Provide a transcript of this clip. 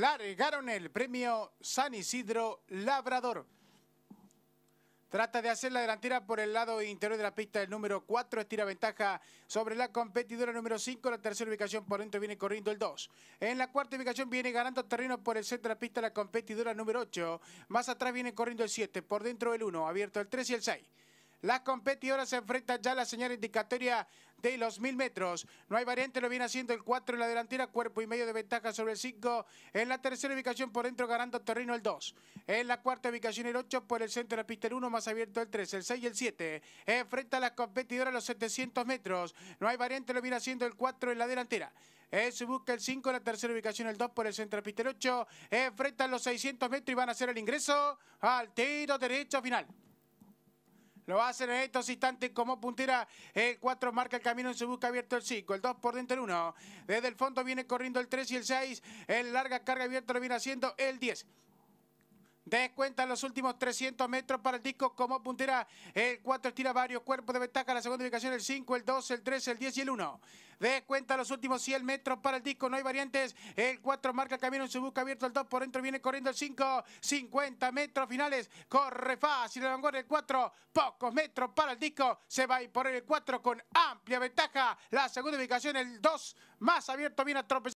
largaron el premio San Isidro Labrador. Trata de hacer la delantera por el lado interior de la pista el número 4. Estira ventaja sobre la competidora número 5. La tercera ubicación por dentro viene corriendo el 2. En la cuarta ubicación viene ganando terreno por el centro de la pista la competidora número 8. Más atrás viene corriendo el 7. Por dentro el 1. Abierto el 3 y el 6. Las competidoras se enfrentan ya a la señal indicatoria de los mil metros. No hay variante, lo viene haciendo el 4 en la delantera, cuerpo y medio de ventaja sobre el 5. En la tercera ubicación por dentro ganando terreno el 2. En la cuarta ubicación el 8 por el centro de la pista el 1, más abierto el 3, el 6 y el 7. Enfrenta a las competidoras los 700 metros. No hay variante, lo viene haciendo el 4 en la delantera. Eh, se busca el 5, en la tercera ubicación el 2 por el centro de la pista 8. Enfrentan los 600 metros y van a hacer el ingreso al tiro derecho final. Lo hacen en estos instantes como puntera. El eh, 4 marca el camino en su busca abierto el 5. El 2 por dentro el 1. Desde el fondo viene corriendo el 3 y el 6. El larga carga abierta lo viene haciendo el 10. Descuenta los últimos 300 metros para el disco como puntera. El 4 estira varios cuerpos de ventaja. La segunda ubicación, el 5, el 2, el 3, el 10 y el 1. Descuenta los últimos 100 metros para el disco. No hay variantes. El 4 marca el camino en su busca abierto. El 2 por dentro viene corriendo el 5. 50 metros finales. Corre fácil. El vanguardia el 4. Pocos metros para el disco. Se va a ir por el 4 con amplia ventaja. La segunda ubicación, el 2. Más abierto viene a tropezar.